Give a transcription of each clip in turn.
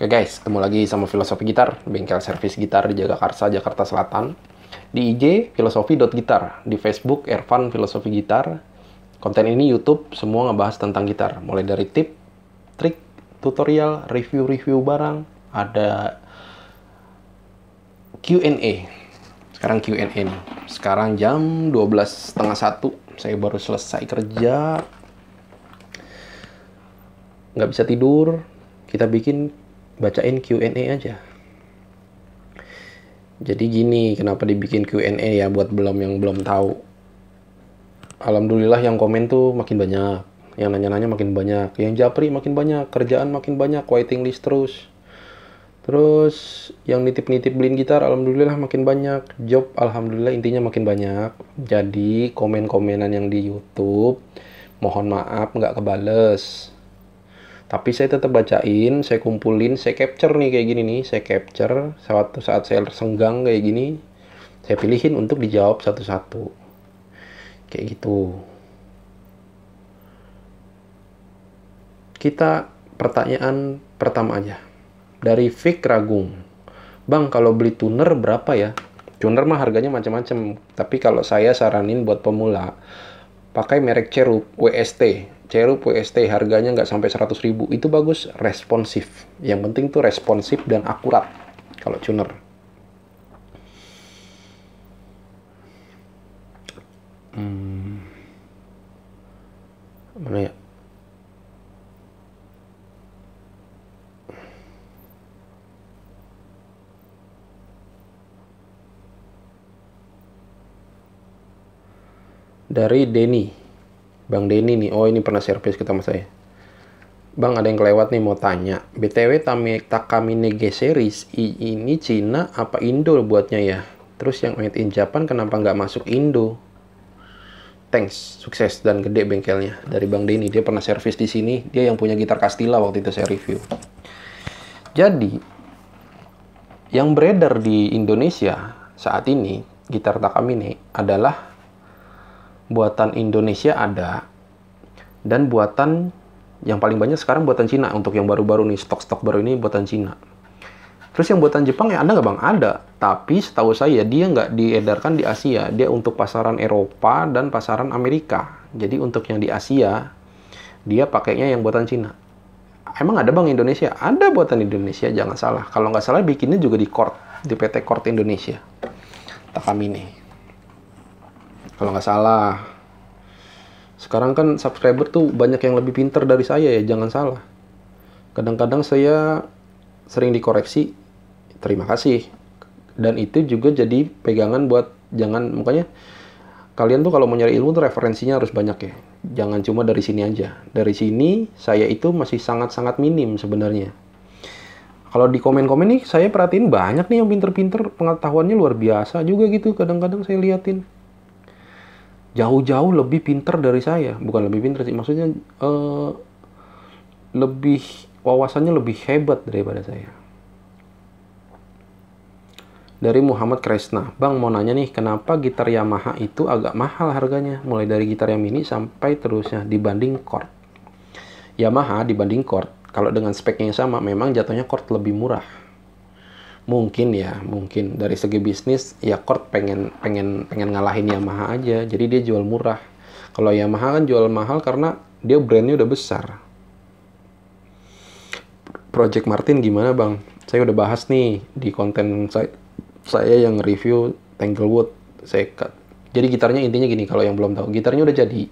Oke guys, ketemu lagi sama Filosofi Gitar, bengkel servis gitar di Jagakarsa, Jakarta Selatan. Di IG, filosofi.gitar. Di Facebook, Ervan Filosofi Gitar. Konten ini YouTube, semua ngebahas tentang gitar. Mulai dari tip, trik, tutorial, review-review barang, ada Q&A. Sekarang Q&A nih. Sekarang jam 12.30 Saya baru selesai kerja. Nggak bisa tidur. Kita bikin bacain Q&A aja. Jadi gini, kenapa dibikin Q&A ya buat belum yang belum tahu. Alhamdulillah yang komen tuh makin banyak, yang nanya-nanya makin banyak, yang japri makin banyak, kerjaan makin banyak, waiting list terus. Terus yang nitip-nitip beliin gitar alhamdulillah makin banyak, job alhamdulillah intinya makin banyak. Jadi komen-komenan yang di YouTube mohon maaf nggak kebales tapi saya tetap bacain saya kumpulin saya capture nih kayak gini nih saya capture suatu saat saya tersenggang kayak gini saya pilihin untuk dijawab satu-satu kayak gitu kita pertanyaan pertama aja dari Vic Ragung Bang kalau beli tuner berapa ya tuner mah harganya macam-macam tapi kalau saya saranin buat pemula pakai merek Cerup WST Ceru PST harganya nggak sampai 100 ribu itu bagus responsif yang penting tuh responsif dan akurat kalau tuner hmm. mana ya dari Denny Bang Denny nih, oh ini pernah servis ke sama saya. Bang, ada yang kelewat nih mau tanya. BTW Takamine G series ini Cina apa Indo buatnya ya? Terus yang made in Japan kenapa nggak masuk Indo? Thanks, sukses dan gede bengkelnya dari Bang Denny. Dia pernah servis di sini. Dia yang punya gitar Castilla waktu itu saya review. Jadi, yang beredar di Indonesia saat ini gitar Takamine adalah buatan Indonesia ada dan buatan yang paling banyak sekarang buatan Cina untuk yang baru-baru nih stok-stok baru ini buatan Cina. Terus yang buatan Jepang ya ada nggak bang? Ada, tapi setahu saya dia nggak diedarkan di Asia, dia untuk pasaran Eropa dan pasaran Amerika. Jadi untuk yang di Asia dia pakainya yang buatan Cina. Emang ada bang Indonesia? Ada buatan Indonesia, jangan salah. Kalau nggak salah bikinnya juga di Kort, di PT Kort Indonesia. nih kalau nggak salah sekarang kan subscriber tuh banyak yang lebih pinter dari saya ya jangan salah kadang-kadang saya sering dikoreksi terima kasih dan itu juga jadi pegangan buat jangan makanya kalian tuh kalau mau nyari ilmu tuh referensinya harus banyak ya jangan cuma dari sini aja dari sini saya itu masih sangat-sangat minim sebenarnya kalau di komen-komen nih saya perhatiin banyak nih yang pinter-pinter pengetahuannya luar biasa juga gitu kadang-kadang saya liatin jauh-jauh lebih pinter dari saya bukan lebih pinter sih maksudnya uh, lebih wawasannya lebih hebat daripada saya dari Muhammad Kresna Bang mau nanya nih kenapa gitar Yamaha itu agak mahal harganya mulai dari gitar yang mini sampai terusnya dibanding chord Yamaha dibanding chord kalau dengan speknya yang sama memang jatuhnya chord lebih murah mungkin ya mungkin dari segi bisnis ya Kord pengen pengen pengen ngalahin Yamaha aja jadi dia jual murah kalau Yamaha kan jual mahal karena dia brandnya udah besar Project Martin gimana bang saya udah bahas nih di konten saya, saya yang review Tanglewood saya jadi gitarnya intinya gini kalau yang belum tahu gitarnya udah jadi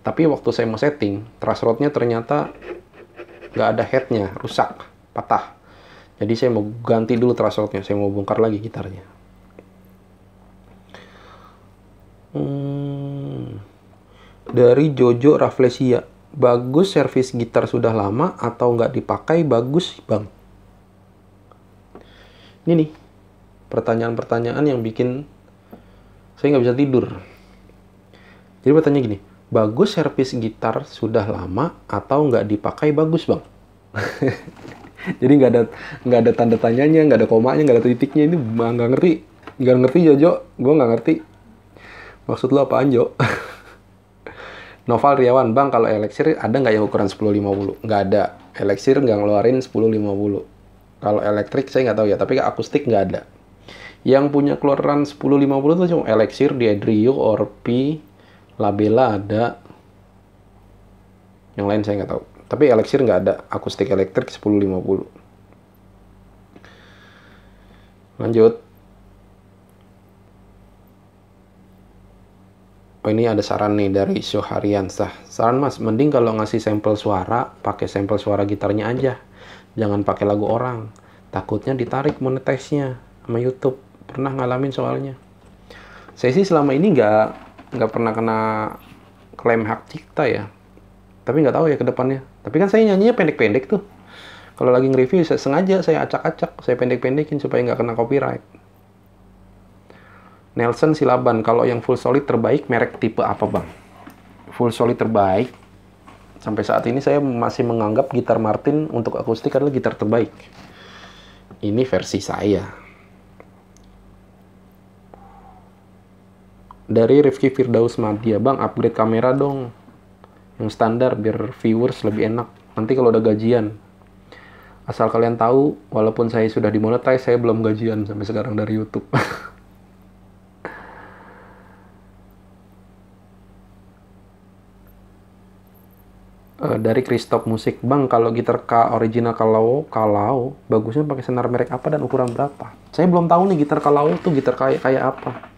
tapi waktu saya mau setting truss rodnya ternyata nggak ada headnya rusak patah jadi saya mau ganti dulu thresholdnya, saya mau bongkar lagi gitarnya. Hmm, dari Jojo Raflesia, bagus servis gitar sudah lama atau nggak dipakai bagus bang? Ini nih, pertanyaan-pertanyaan yang bikin saya nggak bisa tidur. Jadi bertanya gini, bagus servis gitar sudah lama atau nggak dipakai bagus bang? jadi nggak ada nggak ada tanda tanyanya nggak ada komanya nggak ada titiknya ini nggak ngerti nggak ngerti Jojo gue nggak ngerti maksud lo apaan Jo Noval Riawan, Bang, kalau Elixir ada nggak yang ukuran 1050? Nggak ada. Elixir nggak ngeluarin 1050. Kalau elektrik saya nggak tahu ya, tapi akustik nggak ada. Yang punya keluaran 1050 itu cuma Elixir, diadrio, Orpi, Labella ada. Yang lain saya nggak tahu. Tapi Elixir nggak ada akustik elektrik 1050. Lanjut. Oh ini ada saran nih dari sah. Saran mas, mending kalau ngasih sampel suara, pakai sampel suara gitarnya aja. Jangan pakai lagu orang. Takutnya ditarik monetisnya sama YouTube. Pernah ngalamin soalnya. Saya sih selama ini nggak nggak pernah kena klaim hak cipta ya tapi nggak tahu ya ke depannya tapi kan saya nyanyinya pendek-pendek tuh kalau lagi nge-review saya sengaja saya acak-acak saya pendek-pendekin supaya nggak kena copyright Nelson Silaban kalau yang full solid terbaik merek tipe apa bang full solid terbaik sampai saat ini saya masih menganggap gitar Martin untuk akustik adalah gitar terbaik ini versi saya dari Rifki Firdaus Madia. Bang, upgrade kamera dong yang standar biar viewers lebih enak nanti kalau udah gajian asal kalian tahu walaupun saya sudah dimonetize saya belum gajian sampai sekarang dari YouTube eh, dari Kristop Musik Bang kalau gitar K original kalau kalau bagusnya pakai senar merek apa dan ukuran berapa saya belum tahu nih gitar kalau itu gitar kayak kayak apa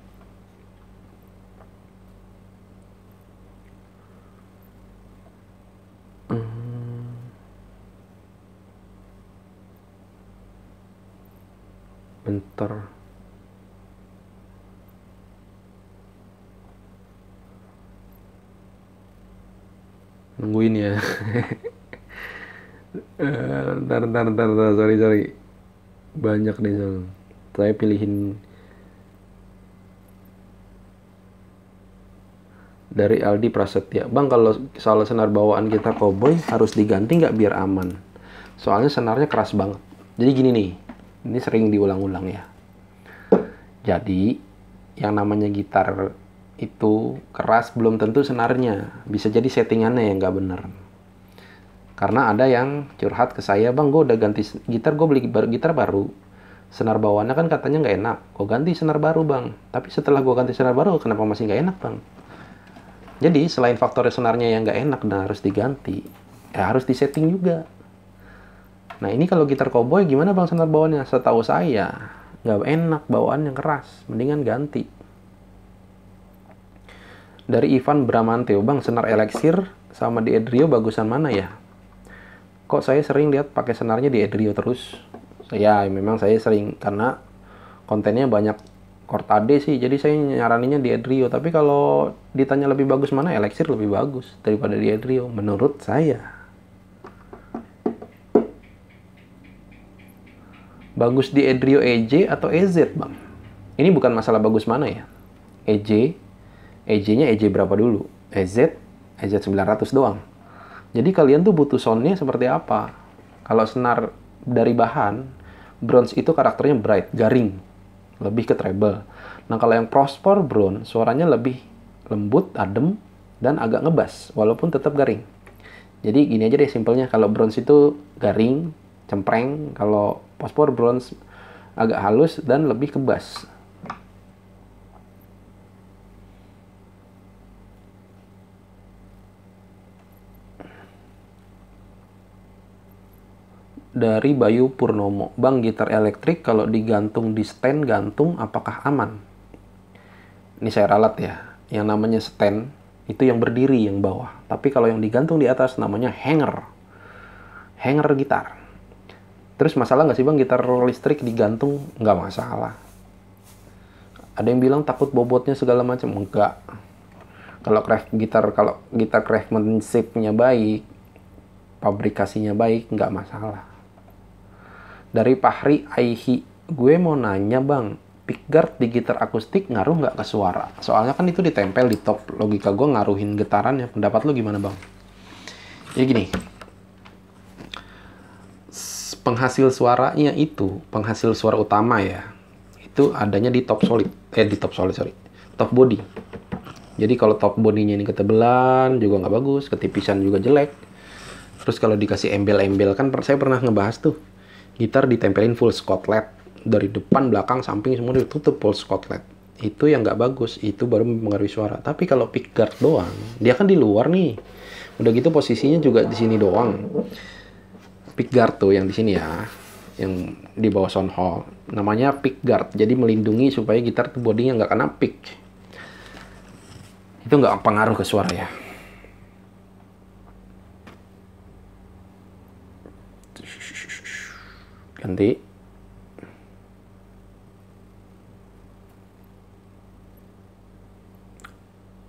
Eh, ntar, ntar, ntar, ntar, sorry, sorry. Banyak nih, soal. Saya pilihin dari Aldi Prasetya. Bang, kalau soal senar bawaan kita cowboy harus diganti nggak biar aman? Soalnya senarnya keras banget. Jadi gini nih, ini sering diulang-ulang ya. Jadi, yang namanya gitar itu keras belum tentu senarnya. Bisa jadi settingannya yang nggak bener. Karena ada yang curhat ke saya, bang gue udah ganti gitar, gue beli gitar baru. Senar bawaannya kan katanya nggak enak, gue ganti senar baru bang. Tapi setelah gue ganti senar baru, kenapa masih nggak enak bang? Jadi selain faktor senarnya yang nggak enak dan harus diganti, ya harus disetting juga. Nah ini kalau gitar cowboy gimana bang senar bawaannya? Setahu saya nggak enak bawaan yang keras, mendingan ganti. Dari Ivan Bramanteo, bang senar elixir sama di Edrio bagusan mana ya? kok saya sering lihat pakai senarnya di Edrio terus saya memang saya sering karena kontennya banyak Cortade sih jadi saya nyaraninnya di Edrio tapi kalau ditanya lebih bagus mana Elixir lebih bagus daripada di Edrio menurut saya bagus di Edrio EJ atau EZ bang ini bukan masalah bagus mana ya EJ EJ nya EJ berapa dulu EZ EZ 900 doang jadi kalian tuh butuh soundnya seperti apa? Kalau senar dari bahan, bronze itu karakternya bright, garing, lebih ke treble. Nah kalau yang prosper bronze suaranya lebih lembut, adem, dan agak ngebas, walaupun tetap garing. Jadi gini aja deh simpelnya, kalau bronze itu garing, cempreng, kalau prosper bronze agak halus dan lebih ke bass. dari Bayu Purnomo. Bang, gitar elektrik kalau digantung di stand gantung apakah aman? Ini saya ralat ya. Yang namanya stand itu yang berdiri yang bawah. Tapi kalau yang digantung di atas namanya hanger. Hanger gitar. Terus masalah nggak sih bang gitar listrik digantung? Nggak masalah. Ada yang bilang takut bobotnya segala macam? Enggak. Kalau craft gitar, kalau gitar craftsmanship-nya baik, pabrikasinya baik, nggak masalah. Dari Pahri Aihi. Gue mau nanya bang, pick di gitar akustik ngaruh nggak ke suara? Soalnya kan itu ditempel di top. Logika gue ngaruhin getaran ya. Pendapat lo gimana bang? Ya gini. Penghasil suaranya itu, penghasil suara utama ya, itu adanya di top solid. Eh, di top solid, sorry. Top body. Jadi kalau top bodinya ini ketebelan juga nggak bagus, ketipisan juga jelek. Terus kalau dikasih embel-embel kan saya pernah ngebahas tuh gitar ditempelin full scotlet dari depan belakang samping semua ditutup full scotlet itu yang nggak bagus itu baru mempengaruhi suara tapi kalau pick guard doang dia kan di luar nih udah gitu posisinya juga di sini doang pick guard tuh yang di sini ya yang di bawah sound hall namanya pick guard jadi melindungi supaya gitar tuh bodinya nggak kena pick itu nggak pengaruh ke suara ya berhenti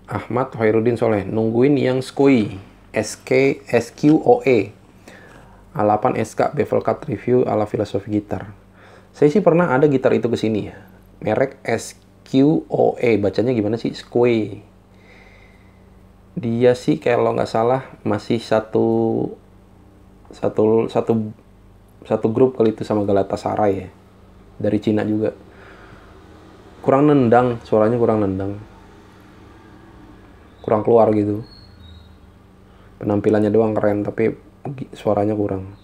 Ahmad Hoirudin Soleh nungguin yang skui SK SQOE A8 SK bevel cut review ala filosofi gitar saya sih pernah ada gitar itu ke sini ya merek SQOE bacanya gimana sih skui dia sih kalau nggak salah masih satu satu satu satu grup kali itu sama Galatasaray ya dari Cina juga kurang nendang suaranya kurang nendang kurang keluar gitu penampilannya doang keren tapi suaranya kurang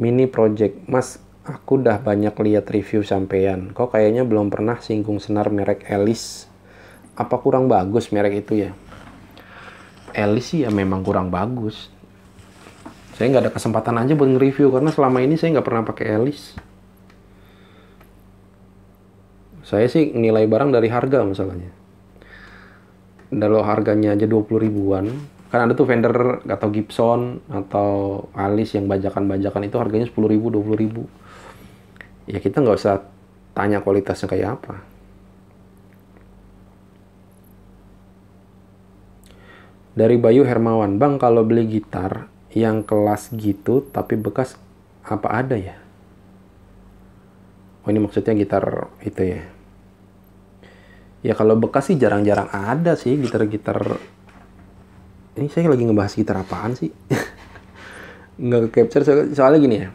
mini project mas aku udah banyak lihat review sampean kok kayaknya belum pernah singgung senar merek Elis apa kurang bagus merek itu ya? Elis sih ya memang kurang bagus. Saya nggak ada kesempatan aja buat nge-review karena selama ini saya nggak pernah pakai Elis. Saya sih nilai barang dari harga masalahnya. Kalau harganya aja 20 ribuan, kan ada tuh vendor atau Gibson atau Alis yang bajakan-bajakan itu harganya 10 ribu, 20 ribu. Ya kita nggak usah tanya kualitasnya kayak apa Dari Bayu Hermawan, Bang kalau beli gitar yang kelas gitu tapi bekas apa ada ya? Oh ini maksudnya gitar itu ya. Ya kalau bekas sih jarang-jarang ada sih gitar-gitar. Ini saya lagi ngebahas gitar apaan sih? Nggak capture soalnya gini ya.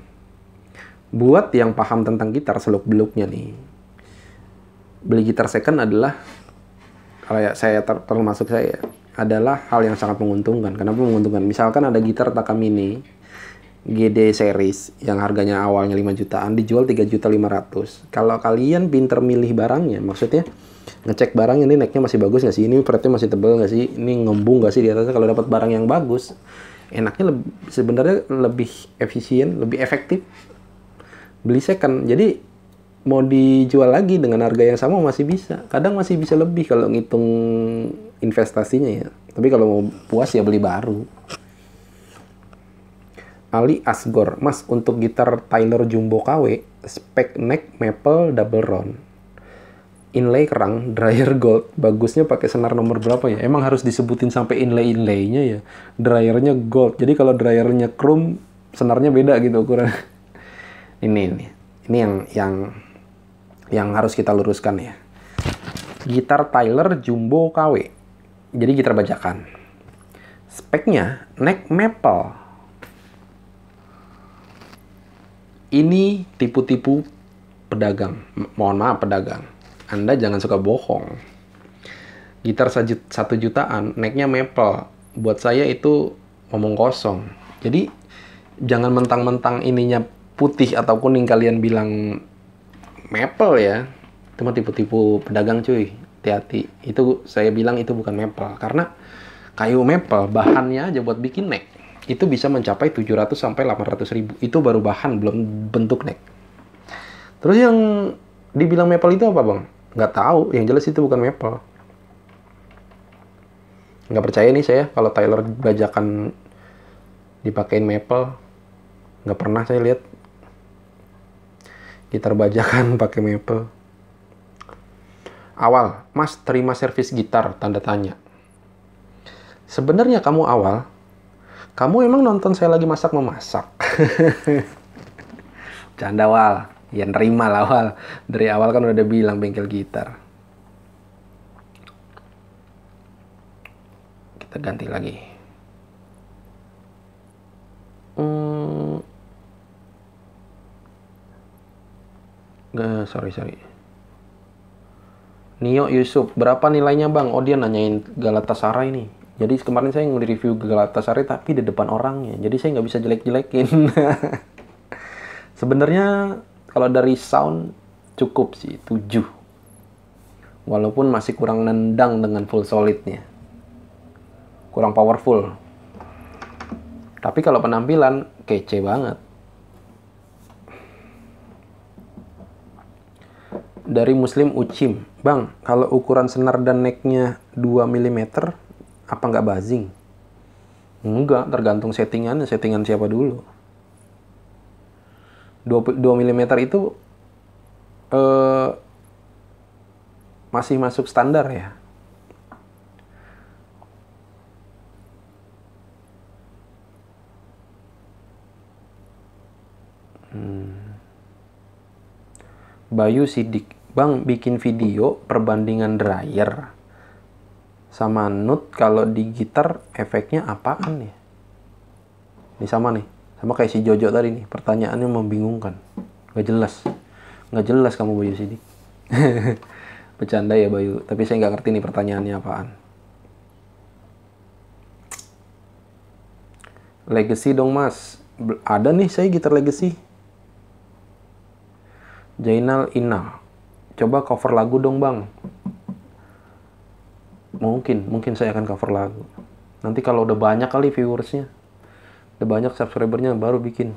Buat yang paham tentang gitar seluk-beluknya nih. Beli gitar second adalah kalau ya saya ter termasuk saya ya, adalah hal yang sangat menguntungkan. Kenapa menguntungkan? Misalkan ada gitar Takamine GD series yang harganya awalnya 5 jutaan dijual 3 juta 500. Kalau kalian pinter milih barangnya, maksudnya ngecek barang ini necknya masih bagus nggak sih? Ini fretnya masih tebal nggak sih? Ini ngembung nggak sih di atasnya? Kalau dapat barang yang bagus, enaknya lebih, sebenarnya lebih efisien, lebih efektif beli second. Jadi mau dijual lagi dengan harga yang sama masih bisa. Kadang masih bisa lebih kalau ngitung investasinya ya. Tapi kalau mau puas ya beli baru. Ali Asgor, Mas untuk gitar Tyler Jumbo KW, spek neck maple double round. Inlay kerang, dryer gold, bagusnya pakai senar nomor berapa ya? Emang harus disebutin sampai inlay-inlaynya ya. Dryernya gold, jadi kalau dryernya chrome, senarnya beda gitu ukuran. ini ini ini yang yang yang harus kita luruskan ya. Gitar Tyler Jumbo KW. Jadi gitar bajakan. Speknya neck maple. Ini tipu-tipu pedagang. Mohon maaf pedagang. Anda jangan suka bohong. Gitar satu jutaan, necknya maple. Buat saya itu ngomong kosong. Jadi jangan mentang-mentang ininya putih atau kuning kalian bilang maple ya itu mah tipu-tipu pedagang cuy hati-hati itu saya bilang itu bukan maple karena kayu maple bahannya aja buat bikin neck itu bisa mencapai 700 sampai 800 ribu itu baru bahan belum bentuk neck terus yang dibilang maple itu apa bang nggak tahu yang jelas itu bukan maple nggak percaya nih saya kalau Tyler bajakan dipakein maple nggak pernah saya lihat gitar bajakan pakai maple awal mas terima servis gitar tanda tanya sebenarnya kamu awal kamu emang nonton saya lagi masak memasak canda awal ya nerima lah awal dari awal kan udah ada bilang bengkel gitar kita ganti lagi Nggak, sorry, sorry. Nio Yusuf, berapa nilainya bang? Oh dia nanyain Galatasaray nih. Jadi kemarin saya nge-review Galatasaray tapi di depan orangnya. Jadi saya nggak bisa jelek-jelekin. Sebenarnya kalau dari sound cukup sih, 7. Walaupun masih kurang nendang dengan full solidnya. Kurang powerful. Tapi kalau penampilan kece banget. dari Muslim Ucim. Bang, kalau ukuran senar dan necknya 2 mm, apa nggak buzzing? Enggak, tergantung settingan, settingan siapa dulu. 2, 2 mm itu eh, masih masuk standar ya. Hmm. Bayu Sidik Bang bikin video perbandingan dryer sama nut kalau di gitar efeknya apaan ya? Ini sama nih, sama kayak si Jojo tadi nih. Pertanyaannya membingungkan, nggak jelas, nggak jelas kamu Bayu sini. Bercanda ya Bayu, tapi saya nggak ngerti nih pertanyaannya apaan. Legacy dong mas, ada nih saya gitar legacy. Jainal Inal, coba cover lagu dong bang mungkin mungkin saya akan cover lagu nanti kalau udah banyak kali viewersnya udah banyak subscribernya baru bikin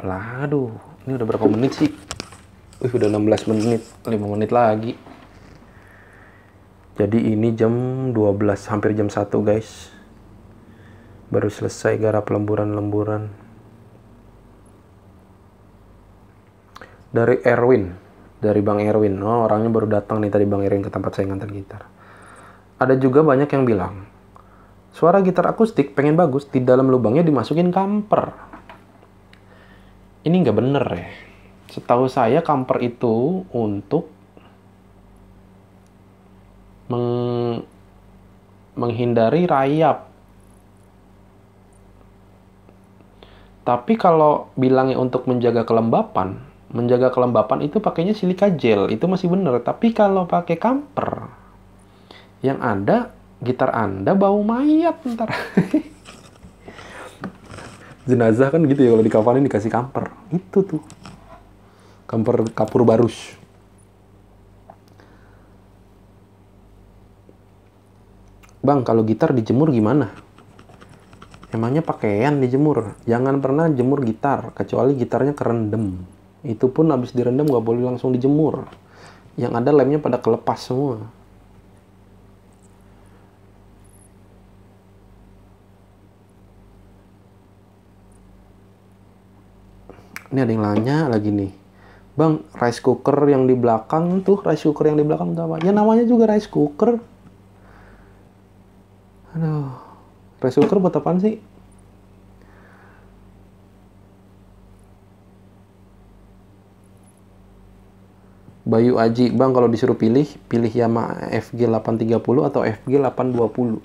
aduh ini udah berapa menit sih Wih, udah 16 menit 5 menit lagi jadi ini jam 12 hampir jam 1 guys baru selesai garap lemburan-lemburan dari Erwin dari Bang Erwin oh orangnya baru datang nih tadi Bang Erwin ke tempat saya ngantar gitar ada juga banyak yang bilang suara gitar akustik pengen bagus di dalam lubangnya dimasukin kamper ini nggak bener ya setahu saya kamper itu untuk meng menghindari rayap tapi kalau bilangnya untuk menjaga kelembapan menjaga kelembapan itu pakainya silika gel itu masih bener tapi kalau pakai kamper yang ada gitar anda bau mayat ntar jenazah kan gitu ya kalau di kafanin dikasih kamper itu tuh kamper kapur barus Bang, kalau gitar dijemur gimana? Emangnya pakaian dijemur? Jangan pernah jemur gitar, kecuali gitarnya kerendem. Itu pun habis direndam gak boleh langsung dijemur. Yang ada lemnya pada kelepas semua. Ini ada yang lainnya lagi nih. Bang, rice cooker yang di belakang tuh, rice cooker yang di belakang itu apa? Ya namanya juga rice cooker. Aduh, rice cooker buat apaan sih? Bayu Aji, Bang kalau disuruh pilih, pilih Yamaha FG 830 atau FG 820.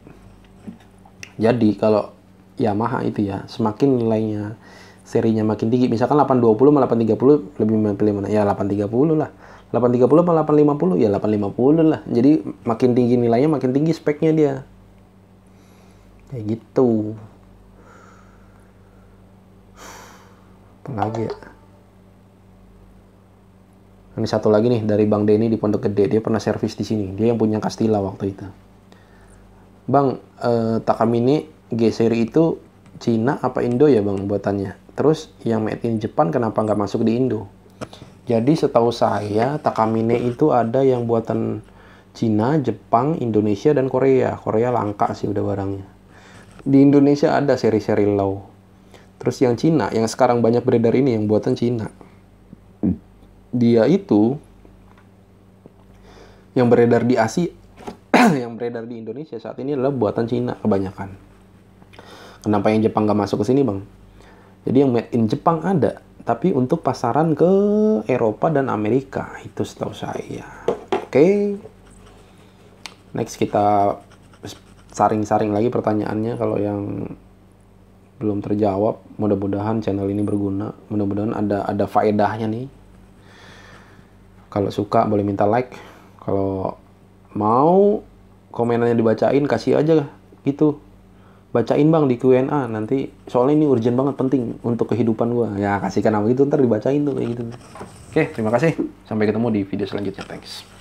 Jadi kalau Yamaha itu ya, semakin nilainya serinya makin tinggi. Misalkan 820 sama 830 lebih pilih mana? Ya 830 lah. 830 sama 850 ya 850 lah. Jadi makin tinggi nilainya makin tinggi speknya dia. Kayak gitu. Apalagi ya. Ini satu lagi nih dari Bang Denny di Pondok Gede, dia pernah servis di sini. Dia yang punya Kastila waktu itu. Bang, eh, Takamine G seri itu Cina apa Indo ya bang buatannya? Terus yang made in Jepang kenapa nggak masuk di Indo? Jadi setahu saya Takamine itu ada yang buatan Cina, Jepang, Indonesia dan Korea. Korea langka sih udah barangnya. Di Indonesia ada seri-seri low. Terus yang Cina, yang sekarang banyak beredar ini yang buatan Cina dia itu yang beredar di Asia yang beredar di Indonesia saat ini adalah buatan Cina kebanyakan. Kenapa yang Jepang gak masuk ke sini bang? Jadi yang made in Jepang ada, tapi untuk pasaran ke Eropa dan Amerika itu setahu saya. Oke, okay. next kita saring-saring lagi pertanyaannya kalau yang belum terjawab. Mudah-mudahan channel ini berguna. Mudah-mudahan ada ada faedahnya nih. Kalau suka boleh minta like. Kalau mau komenannya dibacain kasih aja gitu. Bacain bang di Q&A nanti soalnya ini urgent banget penting untuk kehidupan gue. Ya kasihkan nama gitu ntar dibacain tuh kayak gitu. Oke terima kasih sampai ketemu di video selanjutnya thanks.